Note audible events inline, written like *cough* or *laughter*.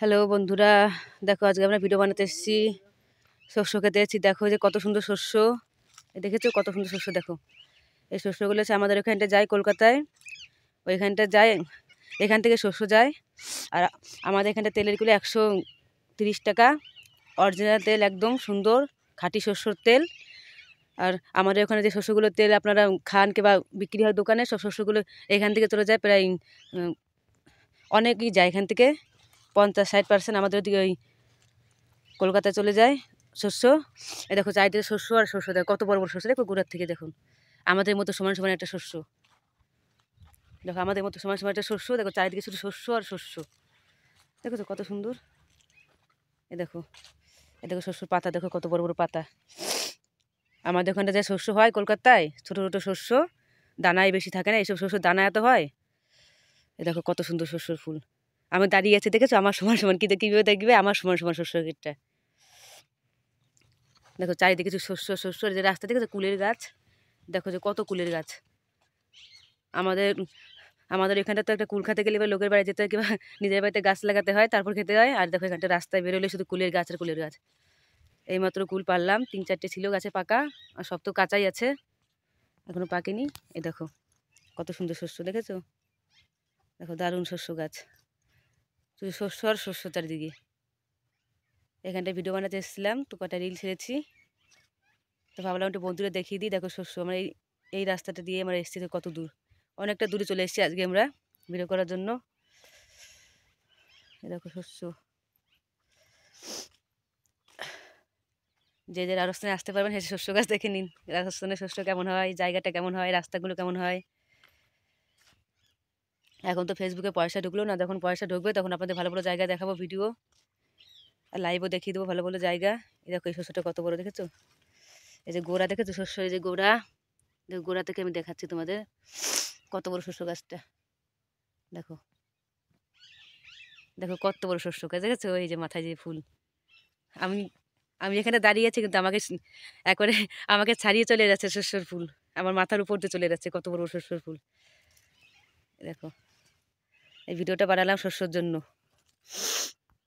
hello বন্ধুরা দেখো আজকে আমরা ভিডিও বানাতে এসেছি শস্য খেতে এসেছি দেখো যে কত সুন্দর শস্য দেখেছো কত সুন্দর শস্য দেখো এই শস্যগুলো হচ্ছে আমাদের ওইখানটা যায় কলকাতায় ওইখানটা যায় এখান থেকে শস্য যায় আর আমাদের এখানটা তেলেরগুলো একশো তিরিশ টাকা অরিজিনাল তেল একদম সুন্দর খাঁটি শস্যর তেল আর আমাদের ওখানে যে শস্যগুলো তেল আপনারা খান কিংবা বিক্রি হয় দোকানে সব শস্যগুলো এখান থেকে চলে যায় প্রায় অনেকই যায় এখান থেকে পঞ্চাশ ষাট পার্সেন্ট আমাদের ওদিকে ওই কলকাতায় চলে যায় শস্য এ দেখো চারিদিকে শস্য আর শস্য দেখো কত বড় বড় শস্য দেখো গোড়ার থেকে দেখুন আমাদের মতো সমান সমান একটা শস্য দেখো আমাদের মতো সমান সমান একটা শস্য দেখো চারিদিকে শুধু শস্য আর শস্য দেখো তো কত সুন্দর এ দেখো এ দেখো শস্যর পাতা দেখো কত বড় বড় পাতা আমাদের ওখানটা যা শস্য হয় কলকাতায় ছোটো ছোটো শস্য দানায় বেশি থাকে না এইসব শস্য দানা এত হয় এ দেখো কত সুন্দর শস্যর ফুল আমি দাঁড়িয়ে আছে দেখেছো আমার সমান সমান কিন্তু কীভাবে দেখবে আমার সমান সমান শস্য ক্ষেতটা দেখো চারিদিকে শস্য শস্য যে রাস্তা দেখেছো কুলের গাছ দেখো যে কত কুলের গাছ আমাদের আমাদের এখানটা তো একটা কুল খাতে গেলে এবার লোকের বাড়ি যেতে হয় কিংবা নিজের বাড়িতে গাছ লাগাতে হয় তারপর খেতে হয় আর দেখো এখানটা রাস্তায় বেরোলে শুধু কুলের গাছ আর কুলের গাছ এইমাত্র কুল পারলাম তিন চারটে ছিল গাছে পাকা আর সব তো কাঁচাই আছে এখনও পাকেনি এ দেখো কত সুন্দর শস্য দেখেছো দেখো দারুণ শস্য গাছ শুধু শস্য আর শস্য দিকে এখানটায় ভিডিও বানাতে এসেছিলাম তো কটা রিল ছেড়েছি তো ভাবলাম একটু বন্ধুরা দেখিয়ে দিই দেখো শস্য আমরা মানে এই রাস্তাটা দিয়ে আমরা এসেছি কত দূর অনেকটা দূরে চলে এসেছি আজকে আমরা ভিডিও করার জন্য দেখো শস্য যে যে রাজস্থানে আসতে পারবেন সে শস্য গাছ দেখে নিন রাজস্থানের শস্য কেমন হয় জায়গাটা কেমন হয় রাস্তাগুলো কেমন হয় এখন তো ফেসবুকে পয়সা ঢুকলো না যখন পয়সা ঢুকবে তখন আপনাদের ভালো ভালো জায়গা দেখাবো ভিডিও আর লাইভও দেখিয়ে দেবো ভালো ভালো জায়গা এই দেখো এই শস্যটা কত বড় দেখেছো এই যে গোড়া দেখেছো শস্য এই যে গোড়া দেখো গোড়া থেকে আমি দেখাচ্ছি তোমাদের কত বড় শস্য গাছটা দেখো দেখো কত বড় শস্য গাছ দেখেছো এই যে মাথায় যে ফুল আমি আমি এখানে দাঁড়িয়ে আছি কিন্তু আমাকে একবারে *laughs* আমাকে ছাড়িয়ে চলে যাচ্ছে শস্যর ফুল আমার মাথার উপর দিয়ে চলে যাচ্ছে কত বড় শস্যর ফুল দেখো এই ভিডিওটা বানালাম শস্যর জন্য